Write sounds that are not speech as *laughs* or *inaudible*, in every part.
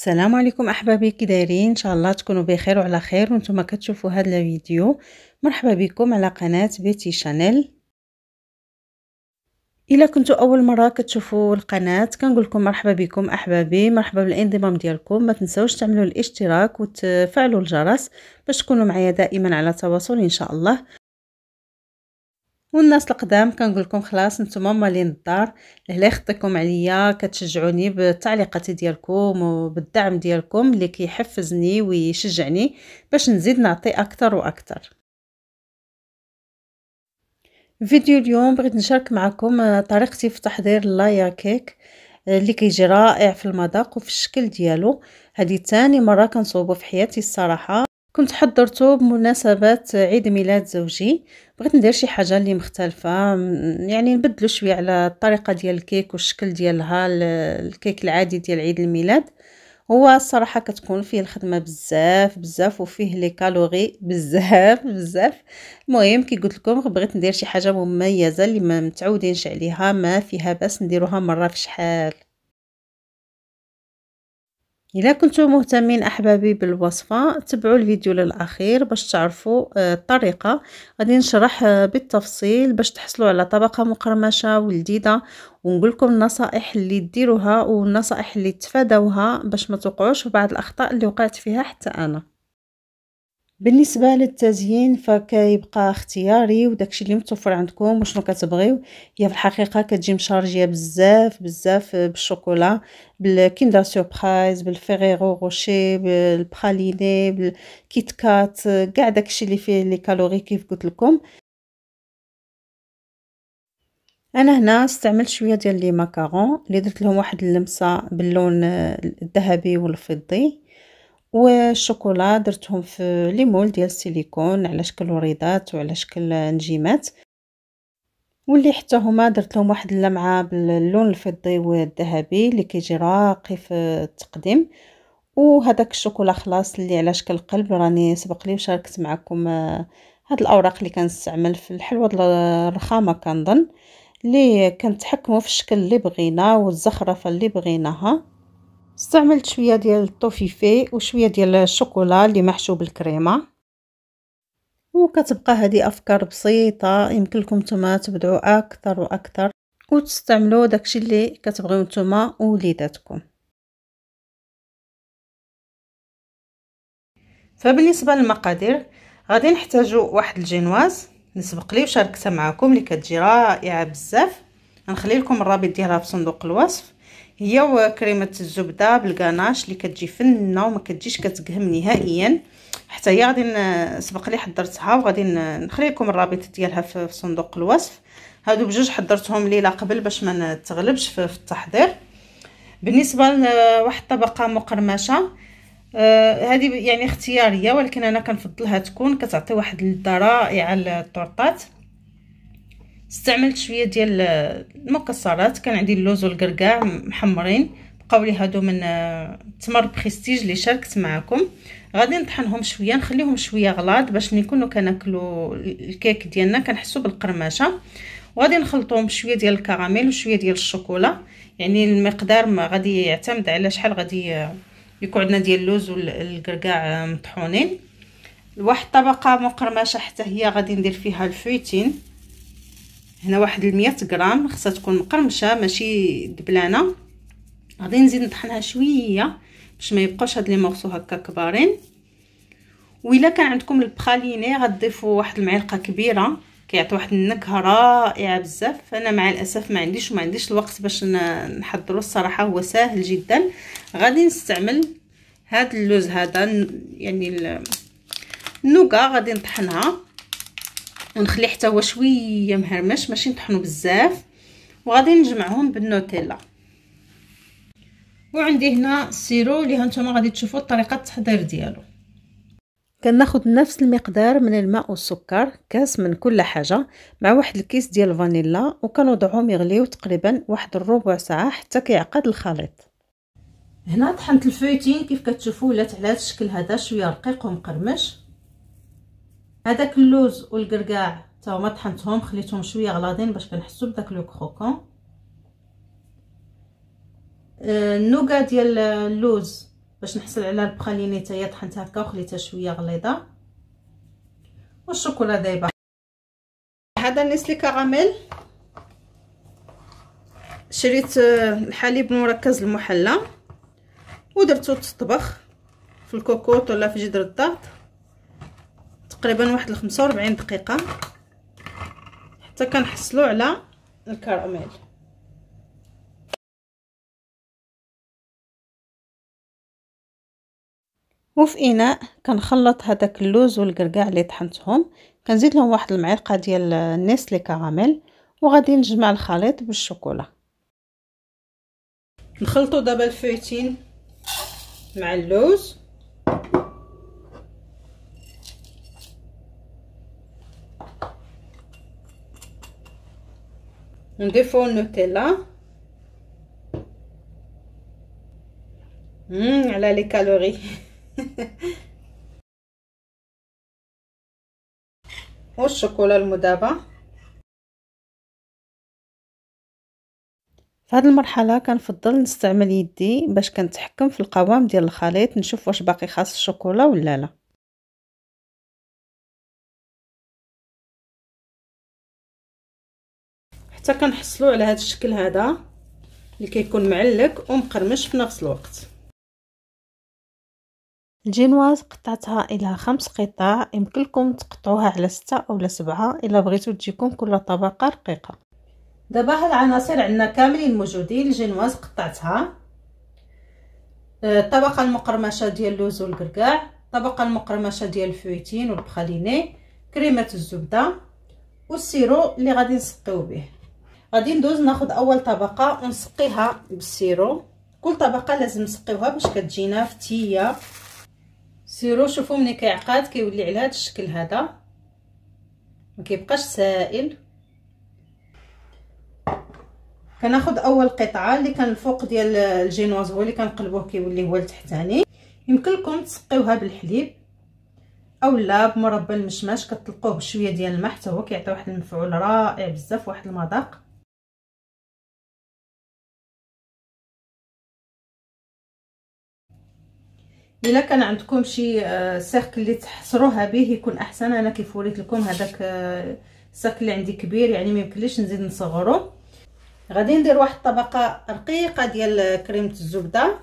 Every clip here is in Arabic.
السلام عليكم احبابي كي ان شاء الله تكونوا بخير وعلى خير وانتم كتشوفوا هذا الفيديو مرحبا بكم على قناه بيتي شانيل الا كنتوا اول مره كتشوفوا القناه كنقول لكم مرحبا بكم احبابي مرحبا بالانضمام ديالكم ما تنساوش تعملوا الاشتراك وتفعلوا الجرس باش تكونوا معايا دائما على تواصل ان شاء الله والناس القدام كنقول لكم خلاص نتوما مالين الدار لهلا يخطيكم عليا كتشجعوني بالتعليقات ديالكم وبالدعم ديالكم اللي كيحفزني ويشجعني باش نزيد نعطي اكثر واكثر فيديو اليوم بغيت نشارك معكم طريقتي في تحضير اللايا كيك آه، اللي كيجي رائع في المذاق وفي الشكل ديالو هذه تاني مره كنصوبو في حياتي الصراحه كنت حضرته بمناسبة عيد ميلاد زوجي بغيت ندير شي حاجه اللي مختلفه يعني نبدلو شويه على الطريقه ديال الكيك والشكل ديالها الكيك العادي ديال عيد الميلاد هو الصراحه كتكون فيه الخدمه بزاف بزاف وفيه لي كالوري *laughs* بزاف بزاف المهم كي قلت لكم بغيت ندير شي حاجه مميزه اللي ما متعودينش عليها ما فيها باس نديروها مره في شحال الى كنتو مهتمين احبابي بالوصفه تبعوا الفيديو للاخير باش تعرفوا آه، الطريقه غادي نشرح آه، بالتفصيل باش تحصلوا على طبقه مقرمشه ولذيذه ونقول لكم النصائح اللي ديروها والنصائح اللي تفادوها باش ما توقعوش في بعض الاخطاء اللي وقعت فيها حتى انا بالنسبه للتزيين فكيبقى اختياري وداكشي اللي متوفر عندكم وشنو كتبغيو هي في الحقيقه كتجي مشارجيه بزاف بزاف بالشوكولا بالكيندر سوربرايز بالفيريرو روشي بالبراليني بالكيت كات كاع داكشي اللي فيه لي كالوري كيف قلت لكم انا هنا استعملت شويه ديال لي ماكارون اللي درت لهم واحد اللمسه باللون الذهبي والفضي والشوكولا درتهم في ليمول ديال السيليكون على شكل وريضات وعلى شكل نجيمات واللي حتى هما درت لهم واحد اللمعه باللون الفضي والذهبي اللي كيجي راقي في التقديم وهذاك الشوكولا خلاص اللي على شكل قلب راني سبق لي وشاركت معكم آه، هاد الاوراق اللي كنستعمل في الحلوه الرخامه كنظن اللي كنتحكموا في الشكل اللي بغينا والزخرفه اللي بغيناها استعملت شويه ديال الطوفيفي وشويه ديال الشوكولا اللي محشو بالكريمه وكتبقى هذه افكار بسيطه يمكن لكم نتوما تبدعوا اكثر واكثر وتستعملوا داكشي اللي كتبغيو نتوما ووليداتكم فبالنسبه للمقادير غادي نحتاجو واحد الجينواز نسبق لي وشاركتها معكم اللي كتجي رائعه بزاف غنخلي لكم الرابط ديالها في صندوق الوصف هي كريمه الزبده بالكناش اللي كتجي فنه وما كتجيش كتقهم نهائيا حتى هي غادي سبق لي حضرتها وغادي نخلي لكم الرابط ديالها في صندوق الوصف هادو بجوج حضرتهم ليله قبل باش ما نتغلبش في التحضير بالنسبه لواحد الطبقه مقرمشه آه هذه يعني اختياريه ولكن انا كنفضلها تكون كتعطي واحد اللذه رائعه للطرطات استعملت شويه ديال المكسرات كان عندي اللوز والقرقاع محمرين بقاو لي هادو من آه، تمر بريستيج اللي شاركت معكم غادي نطحنهم شويه نخليهم شويه غلاض باش ملي نكونو كناكلو الكيك ديالنا كنحسو بالقرمشه وغادي نخلطوهم بشويه ديال الكراميل وشويه ديال الشوكولا يعني المقدار ما غادي يعتمد على شحال غادي آه، يكون عندنا ديال اللوز والقرقاع آه، مطحونين واحد طبقه مقرمشه حتى هي غادي ندير فيها الفويتين هنا واحد المية غرام خصها تكون مقرمشه ماشي دبلانه غادي نزيد نطحنها شويه باش ما هاد لي مورسو هكا كبارين و الا كان عندكم البخاليني غتضيفوا واحد المعلقه كبيره كيعطي واحد النكهه رائعه بزاف انا مع الاسف ما عنديش وما عنديش الوقت باش نحضرو الصراحه هو ساهل جدا غادي نستعمل هاد اللوز هذا يعني النوكا غادي نطحنها ونخلي حتى هو شويه مهرمش ماشي نطحنو بزاف وغادي نجمعهم بالنوتيلا وعندي هنا السيرو اللي هانتوما غادي تشوفوا طريقه التحضير ديالو كناخد نفس المقدار من الماء والسكر كاس من كل حاجه مع واحد الكيس ديال الفانيلا وكنوضعهم يغليو تقريبا واحد الربع ساعه حتى كيعقد الخليط هنا طحنت الفويتين كيف كتشوفوا ولات على الشكل هذا شويه رقيق ومقرمش هذاك اللوز والقرقاع تا هما طحنتهم خليتهم شويه غلاضين باش كنحسوا بداك لو كروكون آه، النوكا ديال اللوز باش نحصل على البخاليني تا هي طحنتها هكا وخليتها شويه غليظه والشوكولا دايبه هذا نسلي كراميل شريت آه، الحليب المركز المحلى ودرتو تطبخ في الكوكوط ولا في جدر الضغط تقريبا واحد 45 دقيقه حتى كنحصلوا على الكراميل وفي اناء كنخلط هذاك اللوز والكركاع اللي طحنتهم كنزيد لهم واحد المعلقه ديال النسلي كراميل وغادي نجمع الخليط بالشوكولا نخلطوا دابا الفويتين مع اللوز نضيفو النوتيلا مم على لي كالوري والشوكولا المذابه في هذه المرحله كنفضل نستعمل يدي باش كنتحكم في القوام ديال الخليط نشوف واش باقي خاص الشوكولا ولا لا كنحصلوا على هذا الشكل هذا اللي كيكون معلق ومقرمش في نفس الوقت الجينواز قطعتها الى خمس قطع يمكن لكم تقطعوها على ستة او سبعة الا بغيتو تجيكم كل طبقه رقيقه دابا هاد العناصر عندنا كاملين موجودين الجينواز قطعتها آه، الطبقه المقرمشه ديال اللوز والكركاع الطبقه المقرمشه ديال الفويتين والبخاليني كريمه الزبده والسيرو اللي غادي نسقيو به غادي ندوز ناخد اول طبقه ونسقيها بالسيرو كل طبقه لازم نسقيوها باش كتجينا فتيه سيرو شوفوا ملي كيعقد كيولي على هذا الشكل هذا ما كيبقاش سائل كناخد اول قطعه اللي كان الفوق ديال الجينواز هو اللي كنقلبوه كيولي هو لتحتاني لكم تسقيوها بالحليب اولا بمربى المشماش كتلقوه بشويه ديال الماء حتى هو كيعطي واحد المفعول رائع بزاف واحد المذاق الا كان عندكم شي سيركل آه، اللي تحصروها به يكون احسن انا كيف وريت لكم هذاك السيرك آه، اللي عندي كبير يعني ما يمكنليش نزيد نصغره غادي ندير واحد الطبقه رقيقه ديال كريمه الزبده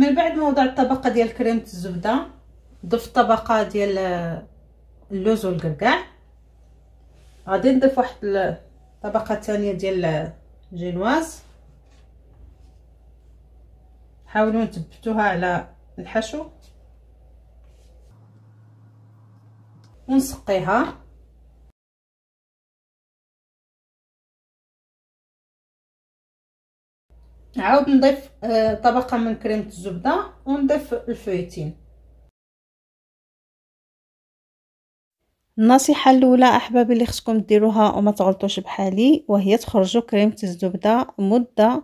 من بعد ما وضعت الطبقه ديال كريمه الزبده ضفت طبقه ديال آه، اللوز والقرقع غادي نضيف واحد طبقه ثانيه ديال الجينواز حاولوا نثبتوها على الحشو ونسقيها نعاود نضيف آه، طبقه من كريمه الزبده ونضيف الفويتين النصيحة الاولى احبابي اللي خصكم ديروها وما تغلطوش بحالي وهي تخرجوا كريمة الزبدة مدة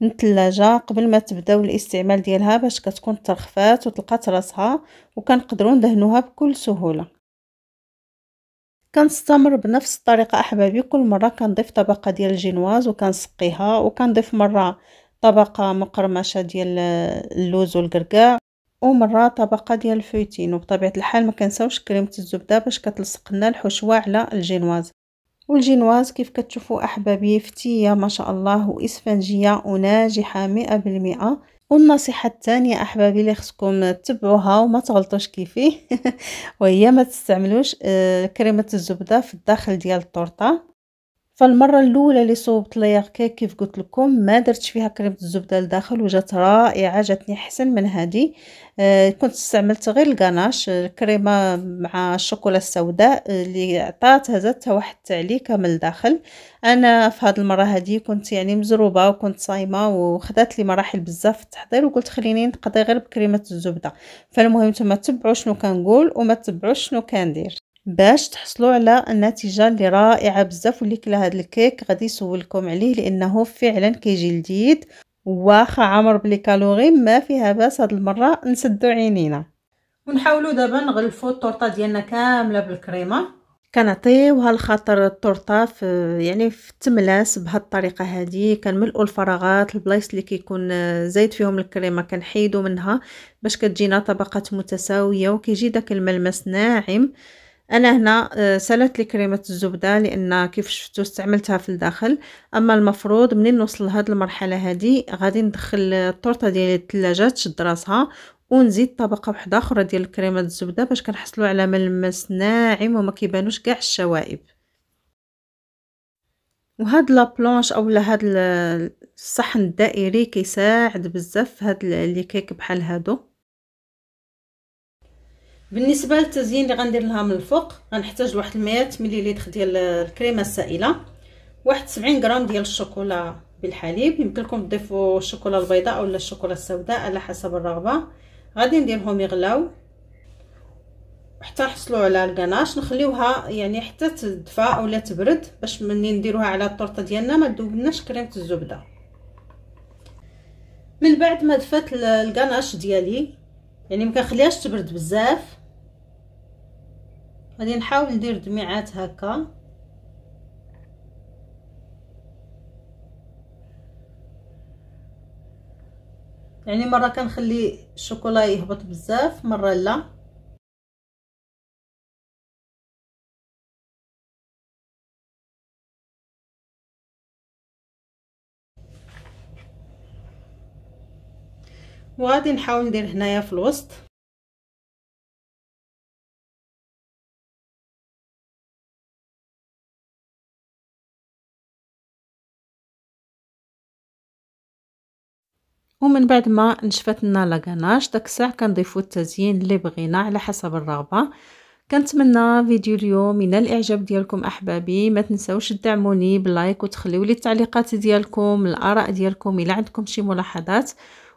من الثلاجة قبل ما تبداو الاستعمال ديالها باش كتكون ترخفات وتلقات راسها وكنقدروا ندهنوها بكل سهوله كنستمر بنفس الطريقه احبابي كل مره كنضيف طبقه ديال الجينواز وكنسقيها وكنضيف مره طبقه مقرمشه ديال اللوز والكركاع ومرة طبقة ديال الفويتين وبطبيعة الحال ما كنساوش كريمة الزبدة باش كتلصق لنا الحشوة على الجينواز والجينواز كيف كتشوفوا احبابي فتية ما شاء الله واسفنجية وناجحة مئة بالمئة والنصيحة الثانية أحبابي اللي خصكم تبعوها وما تغلطوش كيفي *laughs* وهي ما تستعملوش آه، كريمة الزبدة في الداخل ديال الطورطة فالمره الاولى اللي صوبت لايغ كيك كيف قلت لكم ما درتش فيها كريمه الزبده لداخل وجات رائعه جاتني احسن من هذه آه كنت استعملت غير القناش الكريمه مع الشوكولا السوداء آه، اللي عطات هزتها واحد التعليكه من لداخل انا في هذه المره هذه كنت يعني مزروبه وكنت صايمه وخدات لي مراحل بزاف في التحضير وقلت خليني نقضي غير بكريمه الزبده فالمهم نتوما تبعوا شنو كنقول وما تبعوش شنو كندير باش تحصلوا على النتيجه اللي رائعه بزاف واللي كلا هذا الكيك غادي يسولكم عليه لانه فعلا كيجي لذيذ واخا عامر بلي كالوري ما فيها باس هاد المره نسدو عينينا ونحاولوا دابا نغلفوا التورته ديالنا كامله بالكريمه كنعطيوها الخاطر التورته في يعني في التملاس بهاد الطريقه هذه كنملؤوا الفراغات البلايص اللي كيكون زايد فيهم الكريمه كنحيدوا منها باش كتجينا طبقات متساويه وكيجي داك الملمس ناعم انا هنا آه، سالت لي كريمه الزبده لان كيف شفتوا استعملتها في الداخل اما المفروض منين نوصل لهاد المرحله هذه غادي ندخل الطورطه ديالي الثلاجه تشد راسها ونزيد طبقه واحده اخرى ديال كريمه الزبده باش كنحصلوا على ملمس ناعم وما كيبانوش كاع الشوائب وهاد لابلونش اولا هاد الصحن الدائري كيساعد بزاف هاد لي كيك بحال هادو بالنسبه للتزيين اللي غندير لها من الفوق غنحتاج لواحد 100 مليليتر ديال الكريمه السائله واحد 70 غرام ديال الشوكولا بالحليب يمكن لكم تضيفوا الشوكولا البيضاء اولا الشوكولا السوداء على حسب الرغبه غادي نديرهم يغلاو حتى نحصلوا على الكناش نخليوها يعني حتى تدفى اولا تبرد باش ملي نديروها على الطرطه ديالنا ما تذوبناش كريمه الزبده من بعد ما دفات الكناش ديالي يعني ما كنخليهاش تبرد بزاف غادي نحاول ندير دميعات هكا يعني مره كنخلي الشوكولا يهبط بزاف مره لا وغادي نحاول ندير هنايا في الوسط ومن بعد ما نشفت لنا لاكاناج داك الساعه كنضيفو التزيين اللي بغينا على حسب الرغبه كنتمنى فيديو اليوم ينال الاعجاب ديالكم احبابي ما تنساوش تدعموني باللايك وتخليو لي التعليقات ديالكم الاراء ديالكم الا عندكم شي ملاحظات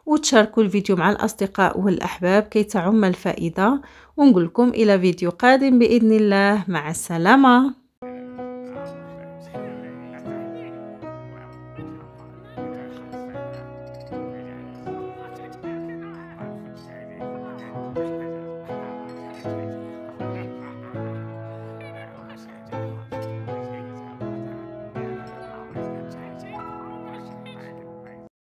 وتشاركوا الفيديو مع الاصدقاء والاحباب كي تعم الفائده ونقول لكم الى فيديو قادم باذن الله مع السلامه